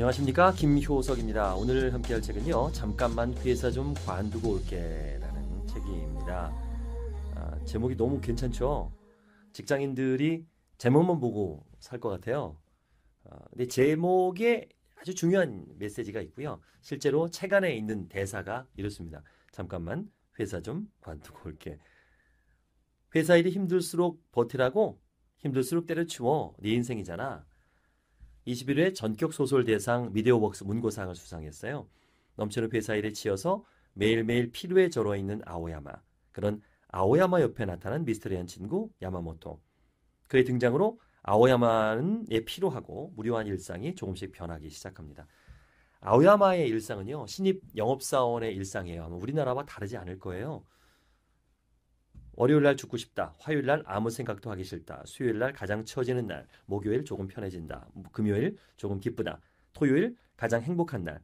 안녕하십니까 김효석입니다. 오늘 함께할 책은요 잠깐만 회사 좀 관두고 올게라는 책입니다. 아, 제목이 너무 괜찮죠? 직장인들이 제목만 보고 살 것 같아요. 아, 근데 제목에 아주 중요한 메시지가 있고요. 실제로 책 안에 있는 대사가 이렇습니다. 잠깐만 회사 좀 관두고 올게. 회사 일이 힘들수록 버티라고 힘들수록 때려치워 네 인생이잖아. 21회 전격 소설 대상 미디어웍스 문고상을 수상했어요. 넘치는 회사일에 치여서 매일매일 피로에 절어 있는 아오야마. 그런 아오야마 옆에 나타난 미스터리한 친구 야마모토. 그의 등장으로 아오야마는 예, 피로하고 무료한 일상이 조금씩 변하기 시작합니다. 아오야마의 일상은요 신입 영업사원의 일상이에요. 아마 우리나라와 다르지 않을 거예요. 월요일 날 죽고 싶다. 화요일 날 아무 생각도 하기 싫다. 수요일 날 가장 처지는 날. 목요일 조금 편해진다. 금요일 조금 기쁘다. 토요일 가장 행복한 날.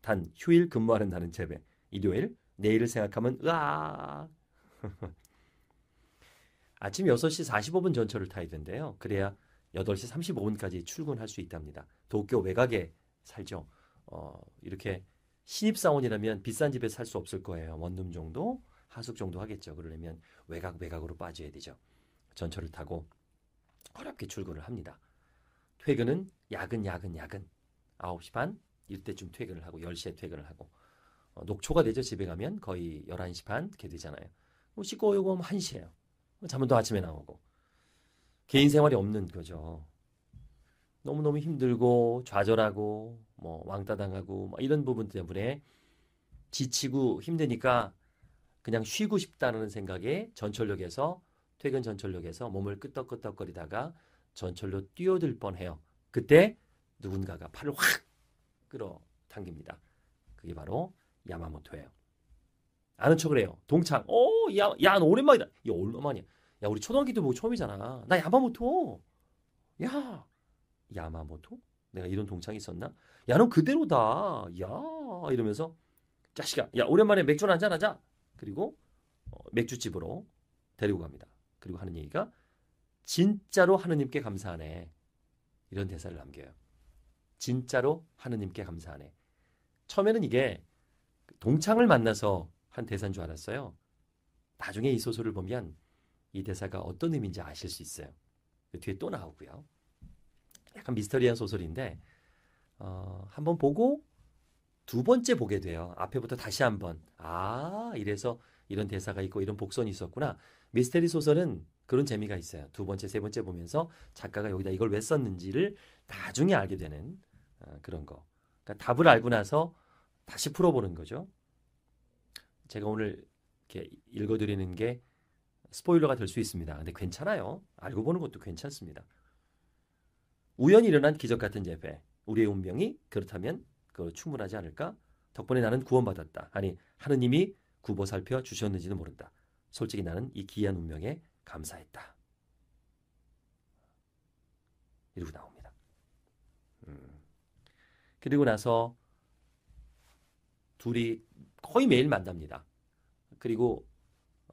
단 휴일 근무하는 날은 제외. 일요일 내일을 생각하면 으아. 아침 6시 45분 전철을 타야 된대요. 그래야 8시 35분까지 출근할 수 있답니다. 도쿄 외곽에 살죠. 어, 이렇게 신입사원이라면 비싼 집에 살 수 없을 거예요. 원룸 정도. 하숙 정도 하겠죠. 그러려면 외곽 외곽으로 빠져야 되죠. 전철을 타고 어렵게 출근을 합니다. 퇴근은 야근 야근 야근 9시 반 이때쯤 퇴근을 하고 10시에 퇴근을 하고 어, 녹초가 되죠. 집에 가면 거의 11시 반 이렇게 되잖아요. 뭐 씻고 오고 하면 1시에요 뭐 잠은 또 아침에 나오고 개인 생활이 없는 거죠. 너무너무 힘들고 좌절하고 뭐 왕따 당하고 이런 부분 때문에 지치고 힘드니까 그냥 쉬고 싶다는 생각에 전철역에서 퇴근 전철역에서 몸을 끄덕끄덕거리다가 전철로 뛰어들 뻔해요. 그때 누군가가 팔을 확 끌어당깁니다. 그게 바로 야마모토예요. 아는 척을 해요. 동창. 오, 어, 야, 야, 너 오랜만이다. 야, 얼마만이야. 야, 우리 초등학교 때 뭐 보고 처음이잖아. 나 야마모토. 야, 야마모토? 내가 이런 동창이 있었나? 야, 너 그대로다. 야, 이러면서 자식아, 야, 오랜만에 맥주 한잔 하자. 그리고 어, 맥주집으로 데리고 갑니다. 그리고 하는 얘기가 진짜로 하느님께 감사하네. 이런 대사를 남겨요. 진짜로 하느님께 감사하네. 처음에는 이게 동창을 만나서 한 대사인 줄 알았어요. 나중에 이 소설을 보면 이 대사가 어떤 의미인지 아실 수 있어요. 그 뒤에 또 나오고요. 약간 미스터리한 소설인데 어, 한번 보고 두 번째 보게 돼요. 앞에부터 다시 한번 아 이래서 이런 대사가 있고 이런 복선이 있었구나. 미스테리 소설은 그런 재미가 있어요. 두 번째, 세 번째 보면서 작가가 여기다 이걸 왜 썼는지를 나중에 알게 되는 어, 그런 거. 그러니까 답을 알고 나서 다시 풀어보는 거죠. 제가 오늘 이렇게 읽어드리는 게 스포일러가 될 수 있습니다. 근데 괜찮아요. 알고 보는 것도 괜찮습니다. 우연히 일어난 기적 같은 재배 우리의 운명이 그렇다면 그걸 충분하지 않을까? 덕분에 나는 구원받았다. 아니 하느님이 구보 살펴 주셨는지는 모른다. 솔직히 나는 이 기이한 운명에 감사했다. 이러고 나옵니다. 음. 그리고 나서 둘이 거의 매일 만납니다. 그리고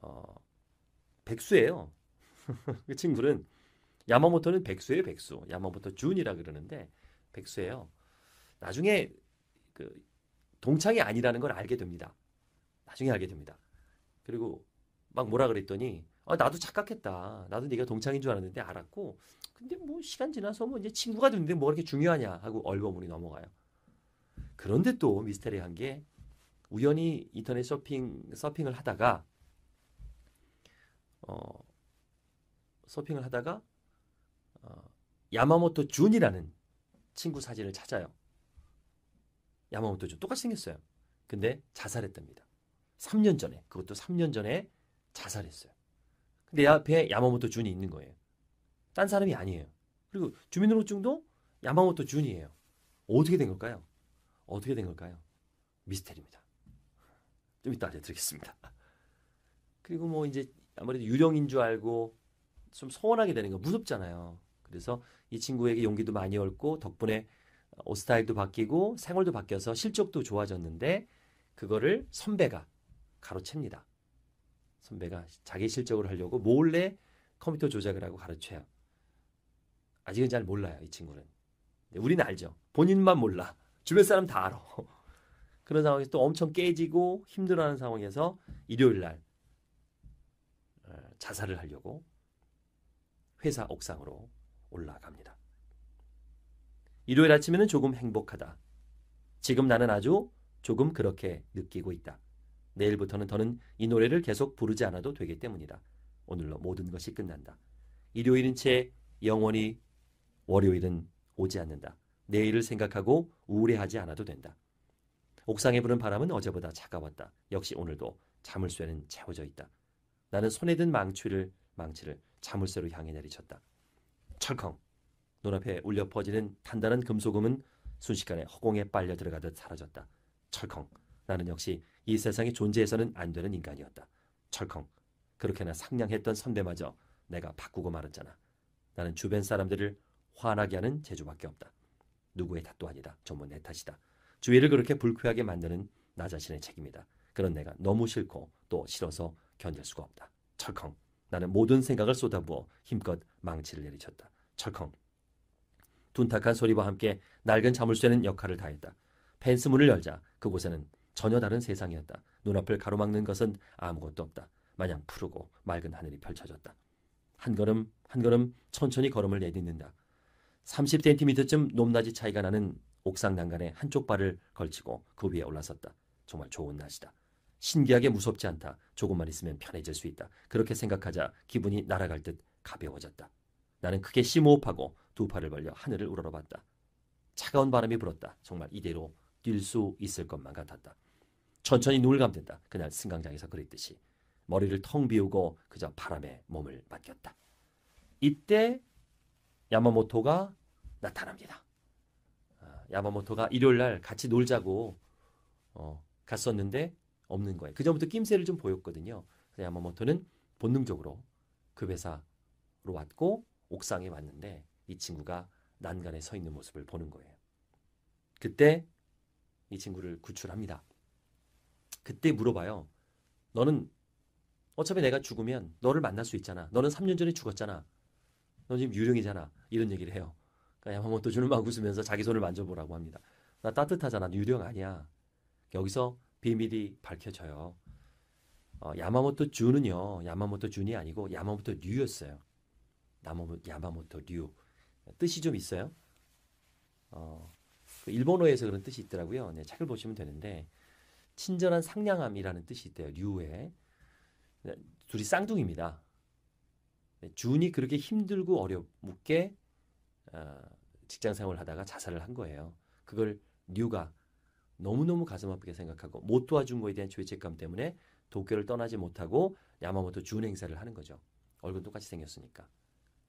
어, 백수예요. 그 친구는 야마모토는 백수예요, 백수. 야마모토 준이라 그러는데 백수예요. 나중에 그 동창이 아니라는 걸 알게 됩니다. 나중에 알게 됩니다. 그리고 막 뭐라 그랬더니 아, 나도 착각했다. 나도 네가 동창인 줄 알았는데 알았고 근데 뭐 시간 지나서 뭐 이제 친구가 됐는데 뭐 이렇게 중요하냐 하고 얼버무리 넘어가요. 그런데 또 미스테리한 게 우연히 인터넷 쇼핑 서핑을 하다가 어 서핑을 하다가 어, 야마모토 준이라는 친구 사진을 찾아요. 야마모토죠. 똑같이 생겼어요. 근데 자살했답니다. 3년 전에 그것도 3년 전에 자살했어요. 근데 옆에 야마모토 준이 있는 거예요. 딴 사람이 아니에요. 그리고 주민등록증도 야마모토 준이에요. 어떻게 된 걸까요? 어떻게 된 걸까요? 미스테리입니다. 좀 이따 알려드리겠습니다. 그리고 뭐 이제 아무래도 유령인 줄 알고 좀 서운하게 되는 거 무섭잖아요. 그래서 이 친구에게 용기도 많이 얻고 덕분에 옷 스타일도 바뀌고 생활도 바뀌어서 실적도 좋아졌는데 그거를 선배가 가로챕니다. 선배가 자기 실적을 하려고 몰래 컴퓨터 조작을 하고 가르쳐요. 아직은 잘 몰라요, 이 친구는. 우리는 알죠. 본인만 몰라. 주변 사람 다 알아. 그런 상황에서 또 엄청 깨지고 힘들어하는 상황에서 일요일 날 어, 자살을 하려고 회사 옥상으로 올라갑니다. 일요일 아침에는 조금 행복하다. 지금 나는 아주 조금 그렇게 느끼고 있다. 내일부터는 더는 이 노래를 계속 부르지 않아도 되기 때문이다. 오늘로 모든 것이 끝난다. 일요일인 채 영원히 월요일은 오지 않는다. 내일을 생각하고 우울해하지 않아도 된다. 옥상에 부는 바람은 어제보다 차가웠다. 역시 오늘도 자물쇠는 채워져 있다. 나는 손에 든 망치를 망치를 자물쇠로 향해 내리쳤다. 철컹 눈앞에 울려 퍼지는 단단한 금속음은 순식간에 허공에 빨려 들어가듯 사라졌다. 철컹. 나는 역시 이 세상에 존재해서는 안 되는 인간이었다. 철컹. 그렇게나 상냥했던 선배마저 내가 바꾸고 말았잖아. 나는 주변 사람들을 화나게 하는 재주밖에 없다. 누구의 탓도 아니다. 전부 내 탓이다. 주위를 그렇게 불쾌하게 만드는 나 자신의 책임이다. 그런 내가 너무 싫고 또 싫어서 견딜 수가 없다. 철컹. 나는 모든 생각을 쏟아부어 힘껏 망치를 내리쳤다. 철컹. 둔탁한 소리와 함께 낡은 자물 쇠는 역할을 다했다. 펜스 문을 열자 그곳에는 전혀 다른 세상이었다. 눈앞을 가로막는 것은 아무것도 없다. 마냥 푸르고 맑은 하늘이 펼쳐졌다. 한 걸음 한 걸음 천천히 걸음을 내딛는다. 30cm쯤 높낮이 차이가 나는 옥상 난간에 한쪽 발을 걸치고 그 위에 올라섰다. 정말 좋은 낮이다. 신기하게 무섭지 않다. 조금만 있으면 편해질 수 있다. 그렇게 생각하자 기분이 날아갈 듯 가벼워졌다. 나는 크게 심호흡하고 두 팔을 벌려 하늘을 우러러봤다. 차가운 바람이 불었다. 정말 이대로 뛸 수 있을 것만 같았다. 천천히 눈을 감댄다. 그날 승강장에서 그랬듯이 머리를 텅 비우고 그저 바람에 몸을 맡겼다. 이때 야마모토가 나타납니다. 아, 야마모토가 일요일 날 같이 놀자고 어, 갔었는데 없는 거예요. 그 전부터 낌새를 좀 보였거든요. 야마모토는 본능적으로 그 회사로 왔고 옥상에 왔는데 이 친구가 난간에 서 있는 모습을 보는 거예요. 그때 이 친구를 구출합니다. 그때 물어봐요. 너는 어차피 내가 죽으면 너를 만날 수 있잖아. 너는 3년 전에 죽었잖아. 너 지금 유령이잖아. 이런 얘기를 해요. 그냥 그러니까 한번또 주는 막 웃으면서 자기 손을 만져보라고 합니다. 나 따뜻하잖아. 유령 아니야. 여기서 비밀이 밝혀져요. 어, 야마모토 주는요. 야마모토 준이 아니고 야마모토 류였어요. 야마모토 류. 뜻이 좀 있어요. 어, 그 일본어에서 그런 뜻이 있더라고요. 네, 책을 보시면 되는데 친절한 상냥함이라는 뜻이 있대요. 류에 네, 둘이 쌍둥이입니다. 네, 준이 그렇게 힘들고 어렵게 어, 직장 생활을 하다가 자살을 한 거예요. 그걸 류가 너무너무 가슴 아프게 생각하고 못 도와준 거에 대한 죄책감 때문에 도쿄를 떠나지 못하고 야마모토 준 행사를 하는 거죠. 얼굴 똑같이 생겼으니까.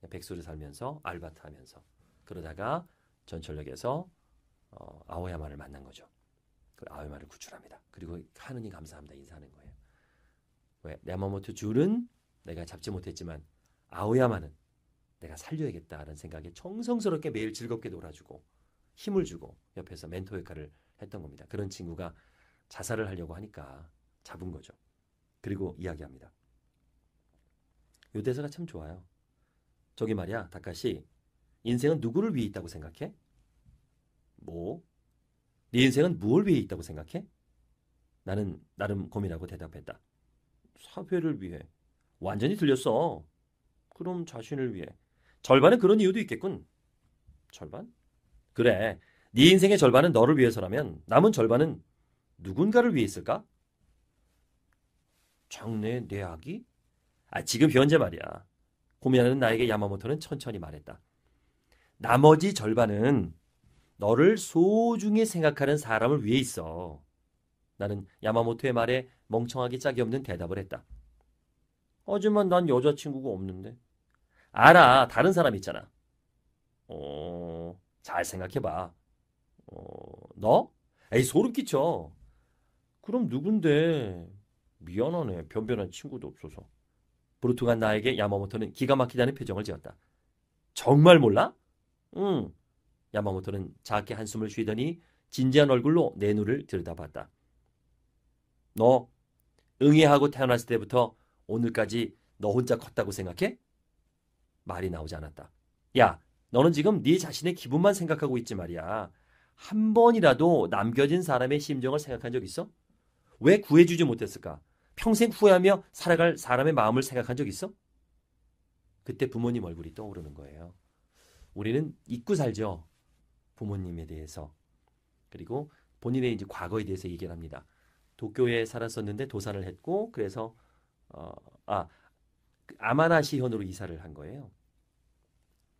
백수를 살면서 알바 트하면서 그러다가 전철역에서 어, 아오야마를 만난 거죠. 그 아오야마를 구출합니다. 그리고 하느님 감사합니다 인사하는 거예요. 왜 야마모토 줄은 내가 잡지 못했지만 아오야마는 내가 살려야겠다라는 생각에 정성스럽게 매일 즐겁게 놀아주고 힘을 주고 옆에서 멘토 역할을 했던 겁니다. 그런 친구가 자살을 하려고 하니까 잡은 거죠. 그리고 이야기합니다. 요대사가 참 좋아요. 저기 말이야, 다카시. 인생은 누구를 위해 있다고 생각해? 뭐? 네 인생은 무엇을 위해 있다고 생각해? 나는 나름 고민하고 대답했다. 사회를 위해. 완전히 들렸어. 그럼 자신을 위해. 절반은 그런 이유도 있겠군. 절반? 그래. 네 인생의 절반은 너를 위해서라면 남은 절반은 누군가를 위해 있을까? 장래 내 아기? 아 지금 현재 말이야. 고민하는 나에게 야마모토는 천천히 말했다. 나머지 절반은 너를 소중히 생각하는 사람을 위해 있어. 나는 야마모토의 말에 멍청하게 짝이 없는 대답을 했다. 하지만 난 여자친구가 없는데. 알아, 다른 사람 있잖아. 어, 잘 생각해봐. 어, 너? 에이, 소름 끼쳐. 그럼 누군데? 미안하네, 변변한 친구도 없어서. 부르퉁한 나에게 야마모토는 기가 막히다는 표정을 지었다. 정말 몰라? 응. 야마모토는 작게 한숨을 쉬더니 진지한 얼굴로 내 눈을 들여다봤다. 너 응애하고 태어났을 때부터 오늘까지 너 혼자 컸다고 생각해? 말이 나오지 않았다. 야, 너는 지금 네 자신의 기분만 생각하고 있지 말이야. 한 번이라도 남겨진 사람의 심정을 생각한 적 있어? 왜 구해주지 못했을까? 평생 후회하며 살아갈 사람의 마음을 생각한 적 있어? 그때 부모님 얼굴이 떠오르는 거예요. 우리는 잊고 살죠. 부모님에 대해서. 그리고 본인의 이제 과거에 대해서 얘기를 합니다. 도쿄에 살았었는데 도산을 했고 그래서 어, 아 그 아마나시현으로 이사를 한 거예요.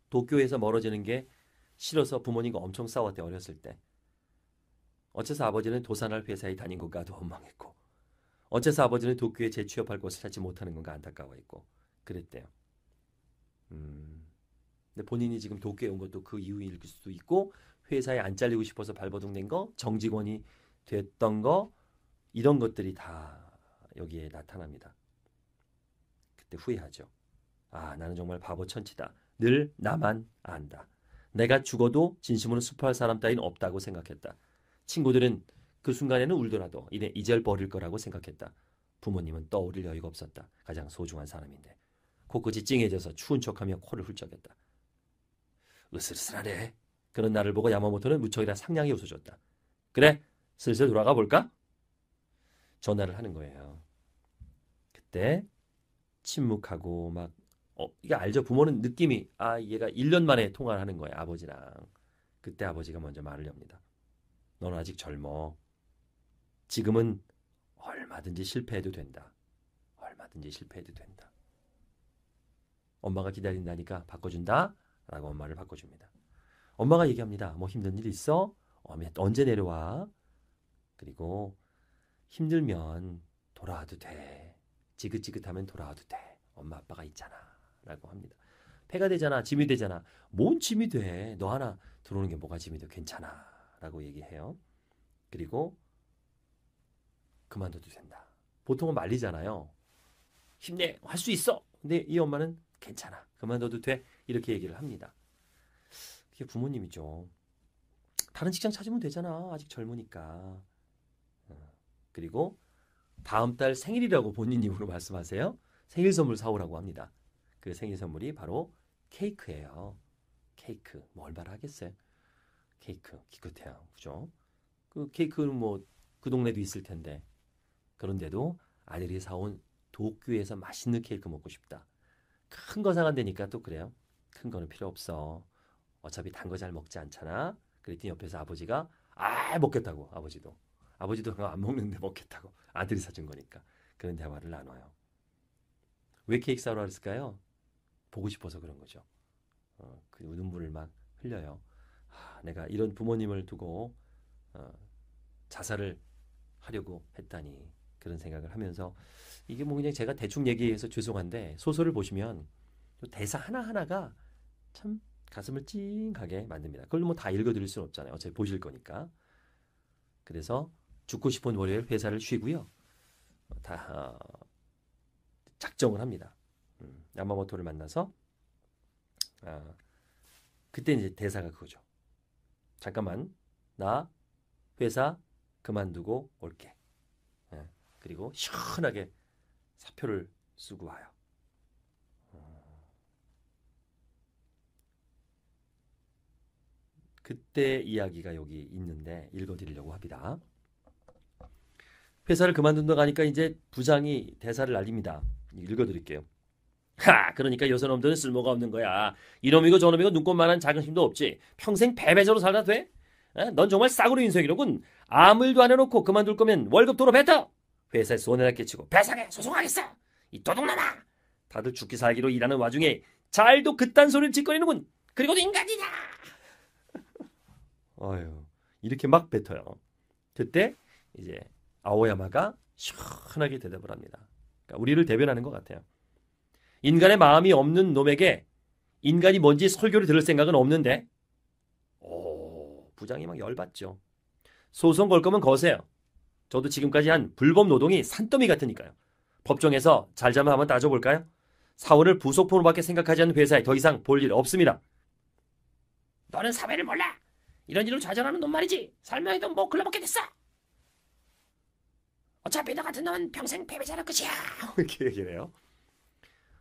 도쿄에서 멀어지는 게 싫어서 부모님과 엄청 싸웠대 어렸을 때. 어째서 아버지는 도산할 회사에 다닌 것과도 원망했고 어째서 아버지는 도쿄에 재취업할 곳을 찾지 못하는 건가 안타까워했고 그랬대요. 음. 근데 본인이 지금 도쿄에 온 것도 그 이유일 수도 있고 회사에 안 잘리고 싶어서 발버둥낸 거, 정직원이 됐던 거 이런 것들이 다 여기에 나타납니다. 그때 후회하죠. 아, 나는 정말 바보 천치다. 늘 나만 안다. 내가 죽어도 진심으로 슬퍼할 사람 따윈 없다고 생각했다. 친구들은 그 순간에는 울더라도 이내 이절 버릴 거라고 생각했다. 부모님은 떠오를 여유가 없었다. 가장 소중한 사람인데. 코끝이 찡해져서 추운 척하며 코를 훌쩍였다. 으슬으슬하네. 그런 나를 보고 야마모토는 무척이나 상냥히 웃어줬다. 그래, 슬슬 돌아가 볼까? 전화를 하는 거예요. 그때 침묵하고 막 어, 이게 알죠? 부모는 느낌이 아 얘가 1년 만에 통화를 하는 거예요. 아버지랑. 그때 아버지가 먼저 말을 엽니다. 넌 아직 젊어. 지금은 얼마든지 실패해도 된다. 얼마든지 실패해도 된다. 엄마가 기다린다니까 바꿔준다. 라고 엄마를 바꿔줍니다. 엄마가 얘기합니다. 뭐 힘든 일 있어? 언제 내려와? 그리고 힘들면 돌아와도 돼. 지긋지긋하면 돌아와도 돼. 엄마 아빠가 있잖아. 라고 합니다. 폐가 되잖아. 짐이 되잖아. 뭔 짐이 돼. 너 하나 들어오는 게 뭐가 짐이 돼. 괜찮아. 라고 얘기해요. 그리고 그만둬도 된다. 보통은 말리잖아요. 힘내, 네. 할수 있어. 근데 이 엄마는 괜찮아. 그만둬도 돼. 이렇게 얘기를 합니다. 그게 부모님이죠. 다른 직장 찾으면 되잖아. 아직 젊으니까. 어, 그리고 다음 달 생일이라고 본인 입으로 말씀하세요. 생일 선물 사오라고 합니다. 그 생일 선물이 바로 케이크예요. 케이크. 뭐 얼마나 하겠어요? 케이크. 기껏해야. 그죠? 그 케이크는 뭐 그 동네도 있을 텐데 그런데도 아들이 사온 도쿄에서 맛있는 케이크 먹고 싶다. 큰 거 사간다니까 또 그래요. 큰 거는 필요 없어. 어차피 단 거 잘 먹지 않잖아. 그랬더니 옆에서 아버지가 아 먹겠다고 아버지도 아버지도 안 먹는데 먹겠다고 아들이 사준 거니까 그런 대화를 나눠요. 왜 케이크 사러 왔을까요? 보고 싶어서 그런 거죠. 어, 그 눈물을 막 흘려요. 하, 내가 이런 부모님을 두고 어, 자살을 하려고 했다니 그런 생각을 하면서 이게 뭐 그냥 제가 대충 얘기해서 죄송한데 소설을 보시면 대사 하나하나가 참 가슴을 찡하게 만듭니다. 그걸 뭐 다 읽어드릴 수는 없잖아요. 어차피 보실 거니까. 그래서 죽고 싶은 월요일 회사를 쉬고요. 어, 다 어, 작정을 합니다. 음, 야마모토를 만나서 아, 그때 이제 대사가 그거죠. 잠깐만 나 회사 그만두고 올게. 그리고 시원하게 사표를 쓰고 와요. 어. 그때 이야기가 여기 있는데 읽어드리려고 합니다. 회사를 그만둔다고 하니까 이제 부장이 대사를 날립니다. 읽어드릴게요. 하, 그러니까 여사 놈들은 쓸모가 없는 거야. 이놈이고 저놈이고 눈꽃만한 자긍심도 없지. 평생 배배저로 살다 돼? 에? 넌 정말 싸구려 인생이로군. 아무 일도 안 해놓고 그만둘 거면 월급 도로 뱉어. 회사에 손해나 끼치고 배상에 소송하겠어. 이 도둑놈아. 다들 죽기 살기로 일하는 와중에 잘도 그딴 소리를 짓거리는군. 그리고도 인간이다. 아유 이렇게 막 뱉어요. 그때 이제 아오야마가 시원하게 대답을 합니다. 그러니까 우리를 대변하는 것 같아요. 인간의 마음이 없는 놈에게 인간이 뭔지 설교를 들을 생각은 없는데. 오 부장이 막 열받죠. 소송 걸 거면 거세요. 저도 지금까지 한 불법 노동이 산더미 같으니까요. 법정에서 잘 자면 한번 따져볼까요? 사원을 부속품으로밖에 생각하지 않는 회사에 더 이상 볼 일 없습니다. 너는 사회를 몰라. 이런 일로 좌절하는 놈 말이지. 설명해도 못 뭐 글러먹게 됐어. 어차피 너 같은 놈은 평생 패배자로 끝이야. 이렇게 얘기해요.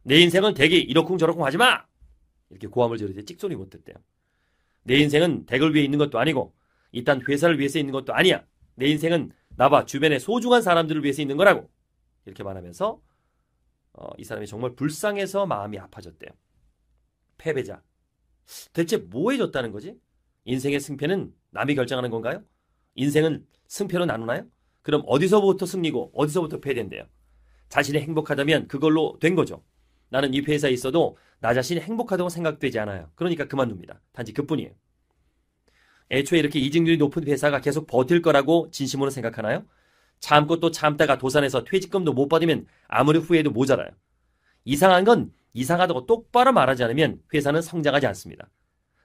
를내 인생은 대기 이러쿵저러쿵 하지 마. 이렇게 고함을 지르지 찍소리 못 듣대요. 내 인생은 댁을 위해 있는 것도 아니고 이딴 회사를 위해서 있는 것도 아니야. 내 인생은 나와 주변의 소중한 사람들을 위해서 있는 거라고 이렇게 말하면서 어, 이 사람이 정말 불쌍해서 마음이 아파졌대요. 패배자. 대체 뭐해 줬다는 거지? 인생의 승패는 남이 결정하는 건가요? 인생은 승패로 나누나요? 그럼 어디서부터 승리고 어디서부터 패된대요? 자신이 행복하다면 그걸로 된 거죠. 나는 이 회사에 있어도 나 자신이 행복하다고 생각되지 않아요. 그러니까 그만둡니다. 단지 그뿐이에요. 애초에 이렇게 이직률이 높은 회사가 계속 버틸 거라고 진심으로 생각하나요? 참고 또 참다가 도산해서 퇴직금도 못 받으면 아무리 후회해도 모자라요. 이상한 건 이상하다고 똑바로 말하지 않으면 회사는 성장하지 않습니다.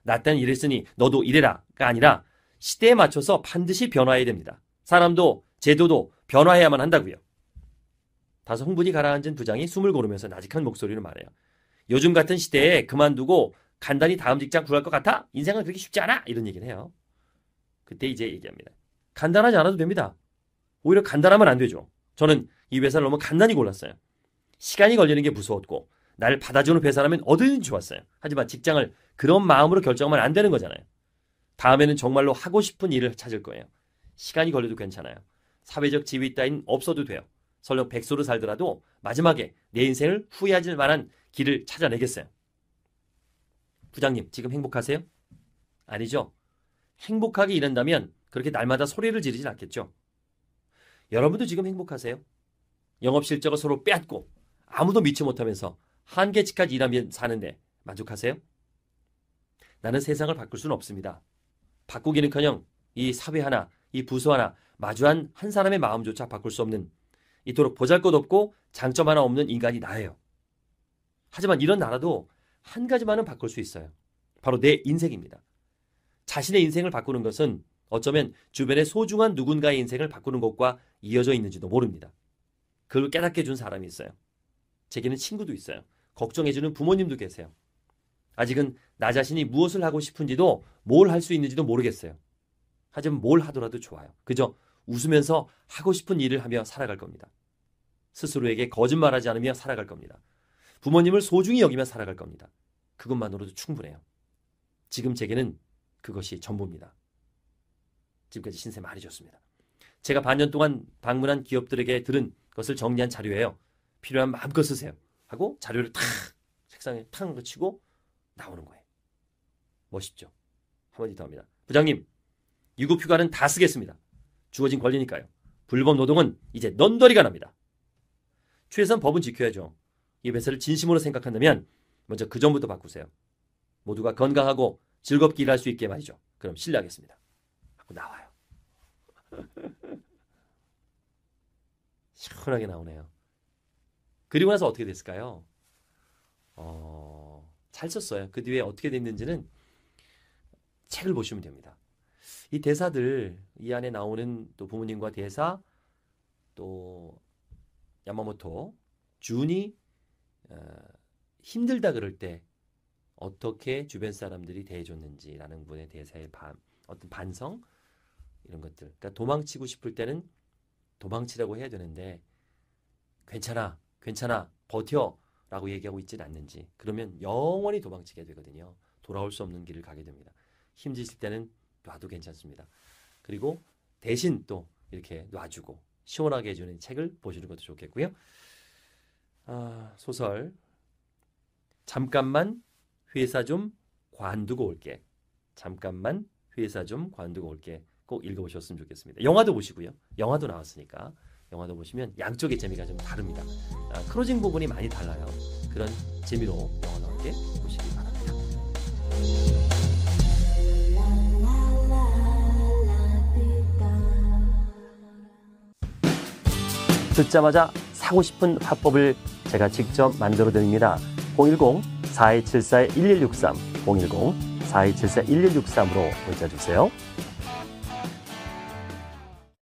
나 때는 이랬으니 너도 이래라가 아니라 시대에 맞춰서 반드시 변화해야 됩니다. 사람도 제도도 변화해야만 한다고요. 다소 흥분이 가라앉은 부장이 숨을 고르면서 나직한 목소리로 말해요. 요즘 같은 시대에 그만두고 간단히 다음 직장 구할 것 같아? 인생은 그렇게 쉽지 않아? 이런 얘기를 해요. 그때 이제 얘기합니다. 간단하지 않아도 됩니다. 오히려 간단하면 안 되죠. 저는 이 회사를 너무 간단히 골랐어요. 시간이 걸리는 게 무서웠고 날 받아주는 회사라면 어디든 좋았어요. 하지만 직장을 그런 마음으로 결정하면 안 되는 거잖아요. 다음에는 정말로 하고 싶은 일을 찾을 거예요. 시간이 걸려도 괜찮아요. 사회적 지위 따윈 없어도 돼요. 설령 백수로 살더라도 마지막에 내 인생을 후회하지 만한 길을 찾아내겠어요. 부장님 지금 행복하세요? 아니죠. 행복하게 일한다면 그렇게 날마다 소리를 지르진 않겠죠. 여러분도 지금 행복하세요? 영업 실적을 서로 빼앗고 아무도 미치 못하면서 한계치까지 일하면 사는데 만족하세요? 나는 세상을 바꿀 수는 없습니다. 바꾸기는커녕 이 사회 하나, 이 부서 하나, 마주한 한 사람의 마음조차 바꿀 수 없는 이토록 보잘것없고 장점 하나 없는 인간이 나예요. 하지만 이런 나라도 한 가지만은 바꿀 수 있어요. 바로 내 인생입니다. 자신의 인생을 바꾸는 것은 어쩌면 주변의 소중한 누군가의 인생을 바꾸는 것과 이어져 있는지도 모릅니다. 그걸 깨닫게 해준 사람이 있어요. 제게는 친구도 있어요. 걱정해주는 부모님도 계세요. 아직은 나 자신이 무엇을 하고 싶은지도 뭘 할 수 있는지도 모르겠어요. 하지만 뭘 하더라도 좋아요. 그저 웃으면서 하고 싶은 일을 하며 살아갈 겁니다. 스스로에게 거짓말하지 않으며 살아갈 겁니다. 부모님을 소중히 여기며 살아갈 겁니다. 그것만으로도 충분해요. 지금 제게는 그것이 전부입니다. 지금까지 신세 말이좋습니다 제가 반년 동안 방문한 기업들에게 들은 것을 정리한 자료예요. 필요한 마음껏 쓰세요. 하고 자료를 탁 책상에 탁탕 치고 나오는 거예요. 멋있죠? 한마디 더 합니다. 부장님, 유급 휴가는 다 쓰겠습니다. 주어진 권리니까요. 불법 노동은 이제 넌더리가 납니다. 최소한 법은 지켜야죠. 이 회사를 진심으로 생각한다면 먼저 그 전부터 바꾸세요. 모두가 건강하고 즐겁게 일할 수 있게 말이죠. 그럼 실례하겠습니다. 하고 나와요. 시원하게 나오네요. 그리고 나서 어떻게 됐을까요? 어, 잘 썼어요. 그 뒤에 어떻게 됐는지는 책을 보시면 됩니다. 이 대사들 이 안에 나오는 또 부모님과 대사 또 야마모토 준이 어, 힘들다 그럴 때 어떻게 주변 사람들이 대해줬는지라는 분에 대해서의 반, 어떤 반성 이런 것들. 그러니까 도망치고 싶을 때는 도망치라고 해야 되는데 괜찮아, 괜찮아, 버텨라고 얘기하고 있지는 않는지. 그러면 영원히 도망치게 되거든요. 돌아올 수 없는 길을 가게 됩니다. 힘드실 때는 놔도 괜찮습니다. 그리고 대신 또 이렇게 놔주고 시원하게 해주는 책을 보시는 것도 좋겠고요. 아, 소설 잠깐만 회사 좀 관두고 올게. 잠깐만 회사 좀 관두고 올게. 꼭 읽어보셨으면 좋겠습니다. 영화도 보시고요. 영화도 나왔으니까 영화도 보시면 양쪽의 재미가 좀 다릅니다. 아, 크로징 부분이 많이 달라요. 그런 재미로 영화도 함께 보시기 바랍니다. 듣자마자 사고 싶은 화법을 제가 직접 만들어 드립니다. 010-4274-1163, 010-4274-1163으로 문자 주세요.